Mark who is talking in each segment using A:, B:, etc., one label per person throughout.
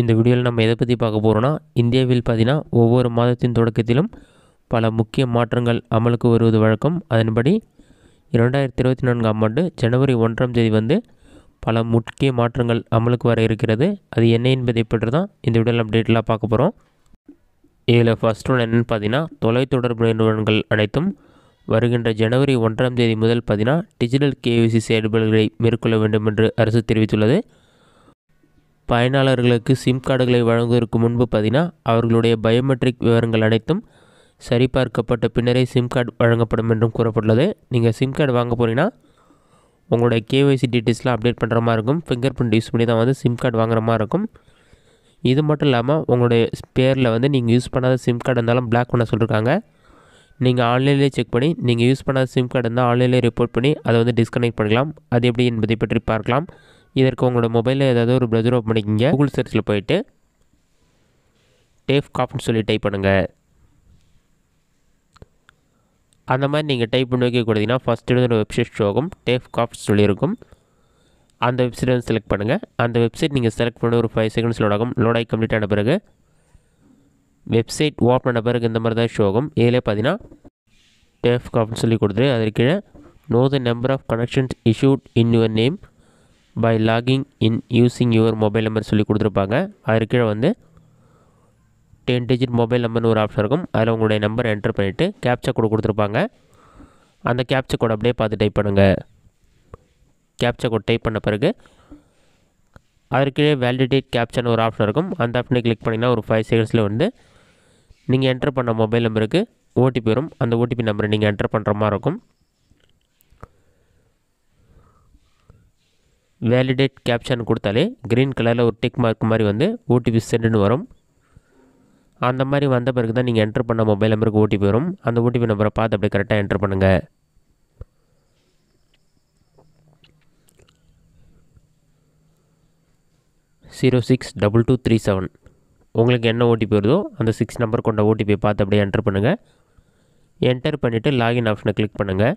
A: இந்த வீடியோவில் நம்ம எதை பற்றி பார்க்க போகிறோன்னா இந்தியாவில் பார்த்தீங்கன்னா ஒவ்வொரு மாதத்தின் தொடக்கத்திலும் பல முக்கிய மாற்றங்கள் அமலுக்கு வருவது வழக்கம் அதன்படி இரண்டாயிரத்தி இருபத்தி நான்காம் ஆண்டு ஜனவரி ஒன்றாம் தேதி வந்து பல முக்கிய மாற்றங்கள் அமலுக்கு வர இருக்கிறது அது என்ன என்பதை பற்றி தான் இந்த வீடியோவில் அப்டேட்டெலாம் பார்க்க போகிறோம் இதில் ஃபஸ்ட் ஒன்று என்னென்னு பார்த்தீங்கன்னா தொலைத்தொடர்பு நிறுவனங்கள் அனைத்தும் வருகின்ற ஜனவரி ஒன்றாம் தேதி முதல் பார்த்தீங்கன்னா டிஜிட்டல் கேவிசி செயல்பாடுகளை மேற்கொள்ள வேண்டும் என்று அரசு தெரிவித்துள்ளது பயனாளர்களுக்கு சிம் கார்டுகளை வழங்குவதற்கு முன்பு பார்த்தீங்கன்னா அவர்களுடைய பயோமெட்ரிக் விவரங்கள் அனைத்தும் சரிபார்க்கப்பட்ட பின்னரே சிம் கார்டு வழங்கப்படும் என்றும் கூறப்பட்டுள்ளது நீங்கள் சிம் கார்டு வாங்க போகிறீங்கன்னா உங்களுடைய கேஒய்சி டீட்டெயில்ஸ்லாம் அப்டேட் பண்ணுற மாதிரி இருக்கும் ஃபிங்கர் பிரிண்ட் யூஸ் பண்ணி தான் வந்து சிம் கார்டு வாங்குற மாதிரி இருக்கும் இது மட்டும் இல்லாமல் உங்களுடைய பேரில் வந்து நீங்கள் யூஸ் பண்ணாத சிம் கார்டு இருந்தாலும் பிளாக் பண்ண சொல்லியிருக்காங்க நீங்கள் ஆன்லைன்லேயே செக் பண்ணி நீங்கள் யூஸ் பண்ணாத சிம் கார்டு இருந்தால் ஆன்லைன்லேயே ரிப்போர்ட் பண்ணி அதை வந்து டிஸ்கனெக்ட் பண்ணிக்கலாம் அது எப்படி என்பதை பற்றி பார்க்கலாம் இதற்கு உங்களோட மொபைலில் ஏதாவது ஒரு ப்ரௌசர் ஓப்பன் பண்ணிக்கிங்க கூகுள் சர்ச்சில் போயிட்டு டேஃப் காஃப்னு சொல்லி டைப் பண்ணுங்கள் அந்த மாதிரி நீங்கள் டைப் பண்ணி வைக்க கொடுத்தீங்கன்னா வந்து ஒரு வெப்சைட் ஷோ ஆகும் டேஃப் காப்ஸ் சொல்லியிருக்கும் அந்த வெப்சைட் வந்து செலக்ட் பண்ணுங்கள் அந்த வெப்சைட் நீங்கள் செலக்ட் பண்ண ஒரு ஃபைவ் செகண்ட்ஸ் லோட் ஆகும் லோட் ஆகி கம்ப்ளீட் ஆன பிறகு வெப்சைட் ஓப்பன் ஆன பிறகு இந்த மாதிரி தான் ஷோ ஆகும் இதிலே பார்த்தீங்கன்னா டேஃப் காஃப்னு சொல்லி கொடுத்துரு அதற்கு no the number of connections issued in your name by logging in using your mobile number சொல்லி கொடுத்துருப்பாங்க அதற்கு கீழே வந்து டென் டிஜிட் மொபைல் நம்பர்னு ஒரு ஆப்ஷன் இருக்கும் அதில் உங்களுடைய நம்பர் என்டர் பண்ணிவிட்டு கேப்சா கோடு கொடுத்துருப்பாங்க அந்த கேப்சா கோடு அப்படியே பார்த்து டைப் பண்ணுங்கள் கேப்சா கோட் டைப் பண்ண பிறகு அதற்கு வேலிடேட் கேப்சான்னு ஒரு ஆப்ஷன் இருக்கும் அந்த ஆப்ஷனை கிளிக் பண்ணிங்கன்னா ஒரு ஃபைவ் செகண்ட்ஸில் வந்து நீங்கள் என்டர் பண்ண மொபைல் நம்பருக்கு ஓடிபி வரும் அந்த ஓடிபி நம்பரை நீங்கள் என்டர் பண்ணுற மாதிரி இருக்கும் வேலிடேட் கேப்ஷன் கொடுத்தாலே க்ரீன் கலரில் ஒரு டிக் மார்க் மாதிரி வந்து ஓடிபி சென்டுன்னு வரும் அந்த மாதிரி வந்த பிறகு தான் நீங்கள் என்ட்ரு பண்ண மொபைல் நம்பருக்கு ஓடிபி வரும் அந்த ஓடிபி நம்பரை பார்த்து அப்படியே கரெக்டாக என்ட்ரு பண்ணுங்கள் zero six double two three seven உங்களுக்கு என்ன ஓடிபி வருதோ அந்த சிக்ஸ் நம்பர் கொண்ட ஓடிபியை பார்த்து அப்படியே என்ட்ரு பண்ணுங்கள் என்டர் பண்ணிவிட்டு லாகின் ஆப்ஷனை கிளிக் பண்ணுங்கள்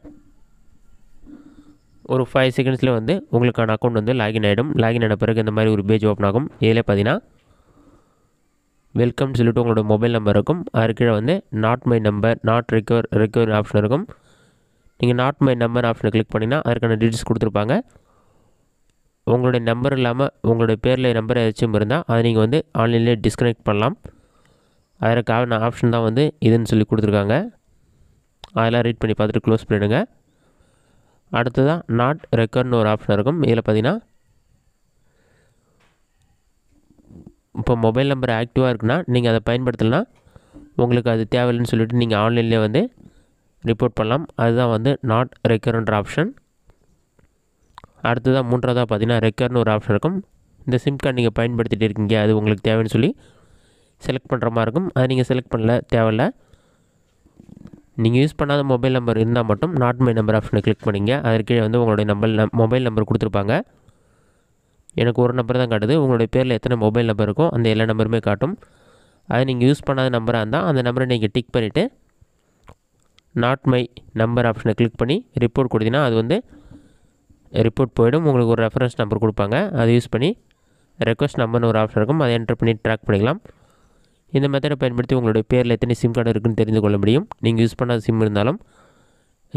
A: ஒரு ஃபைவ் செகண்ட்ஸில் வந்து உங்களுக்கான அக்கௌண்ட் வந்து லாகின் ஆகிடும் லாகின் ஆன பிறகு இந்த மாதிரி ஒரு பேஜ் ஓப்பன் ஆகும் இதில் பார்த்தீங்கன்னா வெல்கம் சொல்லிட்டு உங்களோட மொபைல் நம்பர் இருக்கும் அது கீழே வந்து not my number not recover recovery option இருக்கும் நீங்கள் நாட் மை நம்பர் ஆப்ஷனை கிளிக் பண்ணிங்கன்னா அதுக்கான டீட்டெயில்ஸ் கொடுத்துருப்பாங்க உங்களுடைய நம்பர் இல்லாமல் உங்களுடைய பேரில் நம்பர் ஏதாச்சும் இருந்தால் அதை நீங்கள் வந்து ஆன்லைன்லேயே டிஸ்கனெக்ட் பண்ணலாம் அதற்கான ஆப்ஷன் தான் வந்து இதுன்னு சொல்லி கொடுத்துருக்காங்க அதெல்லாம் ரீட் பண்ணி பார்த்துட்டு க்ளோஸ் பண்ணிவிடுங்க அடுத்ததாக நாட் ரெக்கர்ட்னு ஒரு ஆப்ஷன் இருக்கும் இதில் பார்த்தீங்கன்னா இப்போ மொபைல் நம்பர் ஆக்டிவாக இருக்குன்னா நீங்கள் அதை பயன்படுத்தலாம் உங்களுக்கு அது தேவையில்லைன்னு சொல்லிவிட்டு நீங்கள் ஆன்லைன்லேயே வந்து ரிப்போர்ட் பண்ணலாம் அதுதான் வந்து நாட் ரெக்கர்ன்ற ஆப்ஷன் அடுத்ததாக மூன்றாவதாக பார்த்தீங்கன்னா ரெக்கர்னு ஒரு ஆப்ஷன் இருக்கும் இந்த சிம் கார்டு நீங்கள் பயன்படுத்திகிட்டு இருக்கீங்க அது உங்களுக்கு தேவைன்னு சொல்லி செலக்ட் பண்ணுற மாதிரி இருக்கும் அதை நீங்கள் செலக்ட் பண்ணல தேவையில்லை நீங்கள் யூஸ் பண்ணாத மொபைல் நம்பர் இருந்தால் மட்டும் நாட் மை நம்பர் ஆப்ஷனை கிளிக் பண்ணிங்க அதற்கீழே வந்து உங்களுடைய நம்பர் மொபைல் நம்பர் கொடுத்துருப்பாங்க எனக்கு ஒரு நம்பர் தான் காட்டுது உங்களுடைய பேரில் எத்தனை மொபைல் நம்பர் இருக்கோ அந்த எல்லா நம்பருமே காட்டும் அது நீங்கள் யூஸ் பண்ணாத நம்பராக இருந்தால் அந்த நம்பரை நீங்கள் டிக் பண்ணிவிட்டு நாட் மை நம்பர் ஆப்ஷனை கிளிக் பண்ணி ரிப்போர்ட் கொடுத்தீங்கன்னா அது வந்து ரிப்போர்ட் போயிடும் உங்களுக்கு ஒரு ரெஃபரன்ஸ் நம்பர் கொடுப்பாங்க அதை யூஸ் பண்ணி ரெக்வஸ்ட் நம்பர்னு ஒரு ஆப்ஷன் இருக்கும் அதை என்ட்ரு பண்ணி ட்ராக் பண்ணிக்கலாம் இந்த மெத்தடை பயன்படுத்தி உங்களுடைய பேரில் எத்தனை சிம் கார்டு இருக்குதுன்னு தெரிந்து கொள்ள முடியும் நீங்கள் யூஸ் பண்ணாத சிம் இருந்தாலும்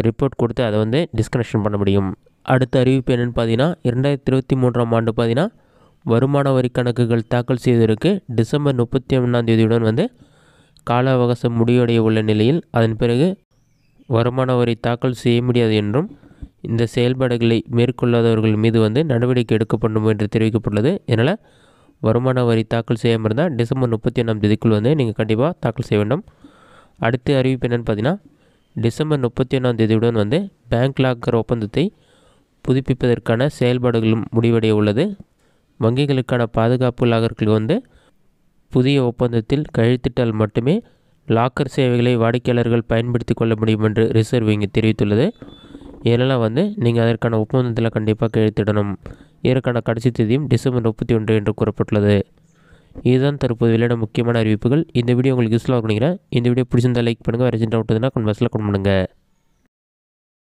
A: ரிப்போர்ட் கொடுத்து அதை வந்து டிஸ்கனெக்ஷன் பண்ண முடியும் அடுத்த அறிவிப்பு என்னென்னு பார்த்தீங்கன்னா இரண்டாயிரத்தி இருபத்தி மூன்றாம் ஆண்டு பார்த்தீங்கன்னா வருமான வரி கணக்குகள் தாக்கல் செய்வதற்கு டிசம்பர் முப்பத்தி தேதியுடன் வந்து கால அவகாசம் முடிவடைய உள்ள நிலையில் அதன் பிறகு வருமான வரி தாக்கல் செய்ய முடியாது என்றும் இந்த செயல்பாடுகளை மேற்கொள்ளாதவர்கள் மீது வந்து நடவடிக்கை எடுக்கப்படும் என்று தெரிவிக்கப்பட்டுள்ளது இதனால் வருமான வரி தாக்கல் செய்யாமல் இருந்தால் டிசம்பர் முப்பத்தி ஒன்றாம் தேதிக்குள் வந்து நீங்கள் கண்டிப்பாக தாக்கல் செய்ய வேண்டும் அடுத்த அறிவிப்பு என்னென்னு பார்த்தீங்கன்னா டிசம்பர் முப்பத்தி ஒன்றாம் தேதியுடன் வந்து பேங்க் லாக்கர் ஒப்பந்தத்தை புதுப்பிப்பதற்கான செயல்பாடுகளும் முடிவடைய உள்ளது வங்கிகளுக்கான பாதுகாப்பு லாகர்கள் வந்து புதிய ஒப்பந்தத்தில் கழுத்திட்டால் மட்டுமே லாக்கர் சேவைகளை வாடிக்கையாளர்கள் பயன்படுத்தி கொள்ள முடியும் என்று ரிசர்வ் வங்கி தெரிவித்துள்ளது இதனால் வந்து நீங்கள் அதற்கான ஒப்பந்தத்தில் கண்டிப்பாக கழுத்திடணும் இதற்கான கடைசி தேதியும் டிசம்பர் முப்பத்தி ஒன்று என்று கூறப்பட்டுள்ளது இதுதான் தற்போது வெளியிட முக்கியமான அறிவிப்புகள் இந்த வீடியோ உங்களுக்கு யூஸ்ஃபுல்லாக நினைக்கிறேன் இந்த வீடியோ பிடிச்சிருந்தால் லைக் பண்ணுங்கள் வேறு சின்ன விட்டதுன்னா கொஞ்சம் பாக்ஸில் கொண்டு பண்ணுங்கள்